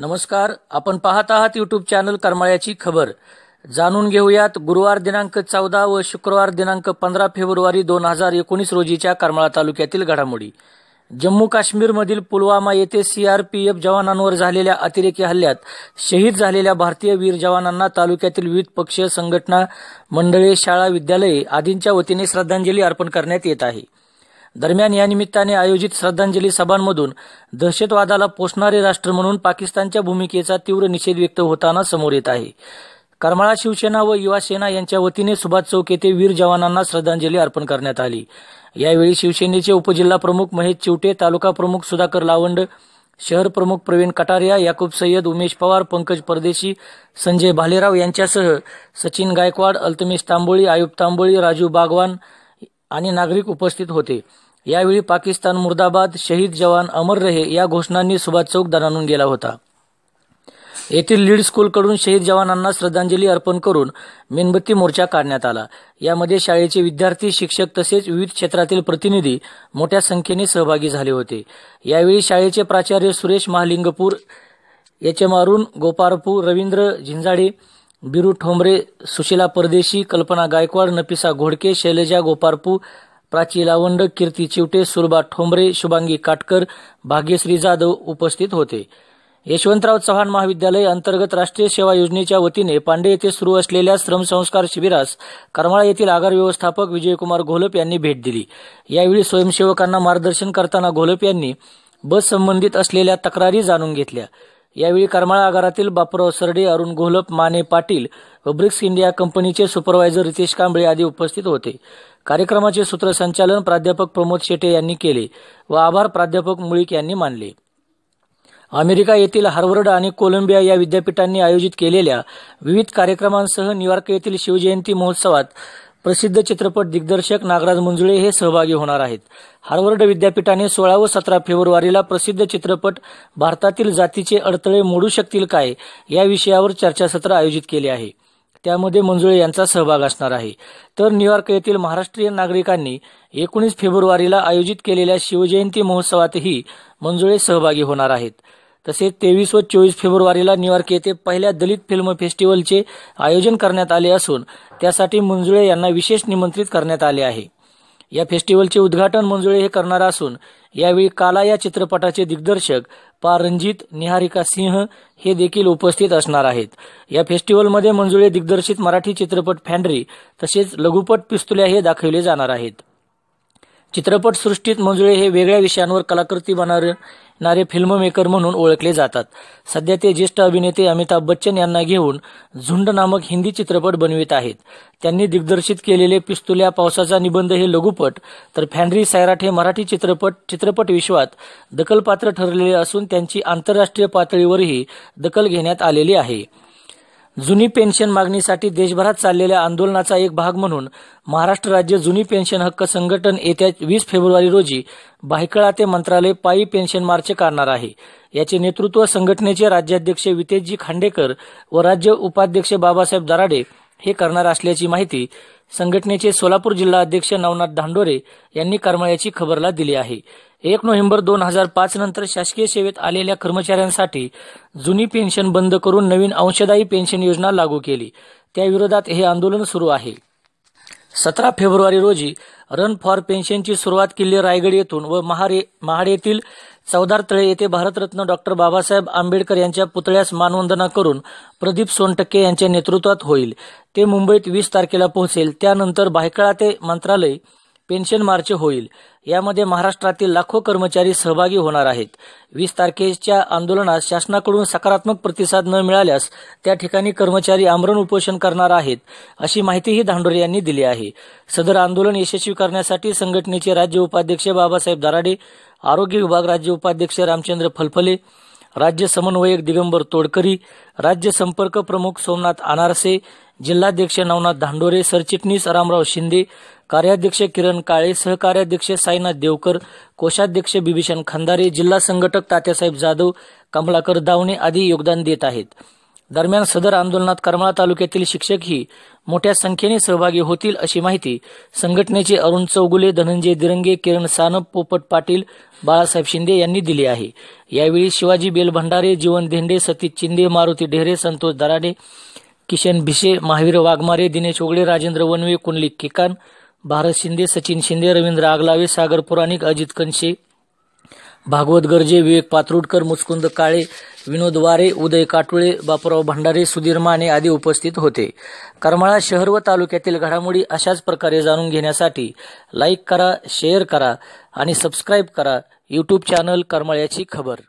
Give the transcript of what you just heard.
नमस्कार आपण पाहत आहात युट्यूब चॅनल करमाळ्याची खबर जाणून घेऊयात गुरुवार दिनांक चौदा व शुक्रवार दिनांक पंधरा फेब्रुवारी दोन हजार एकोणीस रोजीच्या करमाळा तालुक्यातील घडामोडी जम्मू काश्मीरमधील पुलवामा येथे सीआरपीएफ जवानांवर झालेल्या अतिरेकी हल्ल्यात शहीद झालेल्या भारतीय वीर जवानांना तालुक्यातील विविध पक्षीय संघटना मंडळे शाळा विद्यालये आदींच्या वतीने श्रद्धांजली अर्पण करण्यात येत आहे दरम्यान यानिमित्ताने आयोजित श्रद्धांजली सभांमधून दहशतवादाला पोसणारे राष्ट्र म्हणून पाकिस्तानच्या भूमिकेचा तीव्र निषेध व्यक्त होताना समोर येत आहे करमाळा शिवसेना व युवा सेना यांच्या वतीने सुभाष चौक येथे वीर जवानांना श्रद्धांजली अर्पण करण्यात आली यावेळी शिवसेनेचे उपजिल्हा प्रमुख महेश चिवटे तालुका प्रमुख सुधाकर लावंड शहर प्रमुख प्रवीण कटारिया याकूब सय्यद उमेश पवार पंकज परदेशी संजय भालेराव यांच्यासह सचिन गायकवाड अल्तमेश तांबोळी आयुब तांबोळी राजू बागवान आणि नागरिक उपस्थित होते यावेळी पाकिस्तान मुर्दाबाद शहीद जवान अमर रहे या घोषणांनी सुभाष चौक दणाणून गेला होता येथील लीड स्कूलकडून शहीद जवानांना श्रद्धांजली अर्पण करून मेणबत्ती मोर्चा काढण्यात आला यामध्ये शाळेचे विद्यार्थी शिक्षक तसेच विविध क्षेत्रातील प्रतिनिधी मोठ्या संख्येने सहभागी झाले होते यावेळी शाळेचे प्राचार्य सुरेश महालिंगपूर एच एम अरुण गोपारपूर रवींद्र झिंजाडे बिरू ठोंबरे सुशीला परदेशी कल्पना गायकवाड नपिसा घोडके शैलजा गोपारपू प्राची लावंड कीर्ती चिवटे सुरबा ठोंबरे शुभांगी काटकर भाग्यश्री जाधव उपस्थित होते यशवंतराव चव्हाण महाविद्यालय अंतर्गत राष्ट्रीय सेवा योजनेच्या वतीने पांडे येथे सुरू असलेल्या श्रमसंस्कार शिबिरास करमाळा येथील आगार व्यवस्थापक विजयकुमार घोलप यांनी भेट दिली यावेळी स्वयंसेवकांना मार्गदर्शन करताना घोलप यांनी बस संबंधित असलेल्या तक्रारी जाणून घेतल्या यावेळी करमाळा आगारातील बापूराव सरडे अरुण घोलप माने पाटील व ब्रिक्स इंडिया कंपनीचे सुपरवायझर रितेश कांबळे आदी उपस्थित होते कार्यक्रमाचे सूत्रसंचालन प्राध्यापक प्रमोद शेटे यांनी केले व आभार प्राध्यापक मुळीक यांनी मानले अमेरिका येथील हार्वर्ड आणि कोलंबिया या विद्यापीठांनी आयोजित केलेल्या विविध कार्यक्रमांसह न्यूयॉर्क येथील शिवजयंती महोत्सवात प्रसिद्ध चित्रपट दिग्दर्शक नागराज मुंजुळे हे सहभागी होणार आहेत हार्वर्ड विद्यापीठाने सोळा व सतरा फेब्रुवारीला प्रसिद्ध चित्रपट भारतातील जातीचे अडथळे मोडू शकतील काय या विषयावर चर्चासत्र आयोजित केले आहे त्यामध्ये मंजुळे यांचा सहभाग असणार आहे तर न्यूयॉर्क येथील महाराष्ट्रीय नागरिकांनी एकोणीस फेब्रुवारीला आयोजित केलेल्या शिवजयंती महोत्सवातही मंजुळे सहभागी होणार आहेत तसेच तेवीस व चोवीस फेब्रुवारीला न्यूयॉर्क येथे पहिल्या दलित फिल्म फेस्टिवलचे आयोजन करण्यात आले असून त्यासाठी मंजुळे यांना विशेष निमंत्रित करण्यात आले आहे या फेस्टिवलचे उद्घाटन मंजुळे हे करणार असून यावेळी काला या चित्रपटाचे दिग्दर्शक पा रणजित निहारिका सिंह हे देखील उपस्थित असणार आहेत या फेस्टिवलमध्ये मंजुळे दिग्दर्शित मराठी चित्रपट फॅन्ड्री तसेच लघुपट पिस्तुल्या हे दाखवले जाणार आहेत चित्रपटसृष्टीत मंजुळे हे वेगळ्या विषयांवर कलाकृती बनवणारे फिल्ममेकर म्हणून ओळखले जातात सध्या ते ज्येष्ठ अभिनेते अमिताभ बच्चन यांना घेऊन झुंड नामक हिंदी चित्रपट बनवित आहेत त्यांनी दिग्दर्शित केलेले पिस्तुल्या पावसाचा निबंध हे लघुपट तर फॅनरी सायराट हे मराठी चित्रपट चित्रपट विश्वात दखलपात्र ठरलेले असून त्यांची आंतरराष्ट्रीय पातळीवरही दखल घेण्यात आलेली आहे जुनी पेन्शन मागणीसाठी देशभरात चाललेल्या आंदोलनाचा एक भाग म्हणून महाराष्ट्र राज्य जुनी पेन्शन हक्क संघटन येत्या वीस फेब्रुवारी रोजी भायखळा ते मंत्रालय पायी पेन्शन मार्च करणार आहे याचे नेतृत्व संघटनेचे राज्याध्यक्ष वितेशजी खांडेकर व राज्य उपाध्यक्ष बाबासाहेब दराडे हे करणार असल्याची माहिती संघटनेचे सोलापूर जिल्हा अध्यक्ष नवनाथ धांडोरे यांनी करमळ्याची खबरला दिली आहे एक नोव्हेंबर दोन हजार पाच नंतर शासकीय सेवेत आलेल्या कर्मचाऱ्यांसाठी जुनी पेन्शन बंद करून नवीन अंशदायी पेन्शन योजना लागू केली त्याविरोधात हे आंदोलन सुरू आहे सतरा फेब्रुवारी रोजी रन फॉर पेन्शनची सुरुवात किल्ले रायगड येथून व महाड येथील तळे येथे भारतरत्न डॉक्टर बाबासाहेब आंबेडकर यांच्या पुतळ्यास मानवंदना करून प्रदीप सोनटक्के यांच्या नेतृत्वात होईल ते मुंबईत वीस तारखेला पोहोचेल त्यानंतर भायखळा ते मंत्रालय पेन्शन मार्च होईल यामध्ये महाराष्ट्रातील लाखो कर्मचारी सहभागी होणार आहेत वीस तारखेच्या आंदोलनास शासनाकडून सकारात्मक प्रतिसाद न मिळाल्यास त्या ठिकाणी कर्मचारी आमरण उपोषण करणार आहेत अशी माहितीही धांडोरे यांनी दिली आहे सदर आंदोलन यशस्वी करण्यासाठी संघटनेचे राज्य उपाध्यक्ष बाबासाहेब दराडे आरोग्य विभाग राज्य उपाध्यक्ष रामचंद्र फलफले राज्य समन्वयक दिगंबर तोडकरी राज्य संपर्क प्रमुख सोमनाथ अनारसे जिल्हाध्यक्ष नवनाथ धांडोरे सरचिटणीस रामराव शिंदे कार्याध्यक्ष किरण काळे सहकार्याध्यक्ष साईनाथ देवकर कोषाध्यक्ष बिभीषण खंदारे जिल्हा संघटक तात्यासाहेब जाधव कमलाकर दावणे आदी योगदान देत आहेत दरम्यान सदर आंदोलनात करमाळा तालुक्यातील शिक्षकही मोठ्या संख्येने सहभागी होतील अशी माहिती संघटनेचे अरुण चौगुले धनंजय दिरंगे किरण सानप पोपट पाटील बाळासाहेब शिंदे यांनी दिली आहे यावेळी शिवाजी बेल भंडारे जीवन धेंडे सतीश चिंदे मारुती ढेरे संतोष दराडे किशन भिसे महावीर वाघमारे दिनेश ओगळे राजेंद्र वनवे कुंडली केकान भारत शिंदे सचिन शिंदे रवींद्र आगलावे सागर पुराणिक अजित कनशे भागवत गर्जे विवेक पात्रुडकर मुचकुंद काळे विनोद वारे उदय काटुळे बापूराव भंडारे सुधीर माने आदी उपस्थित होते करमाळा शहर व तालुक्यातील घडामोडी अशाच प्रकारे जाणून घेण्यासाठी लाईक करा शेअर करा आणि सबस्क्राईब करा यूट्यूब चॅनल करमाळ्याची खबर